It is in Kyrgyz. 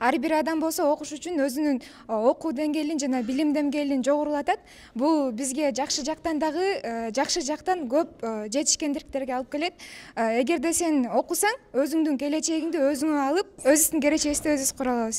ар бир адам болсо окуш үчүн өзүнүн окуу деңгээлин жана билим деңгээлин жогорулатат бул бизге жакшы жактан дагы э, жакшы жактан көп э, жетишкендиктерге алып келет э, эгерде сен окусаң өзүңдүн келечегиңди өзүңө алып өзүбүздүн келечегибизди өзүбүз кура алабыз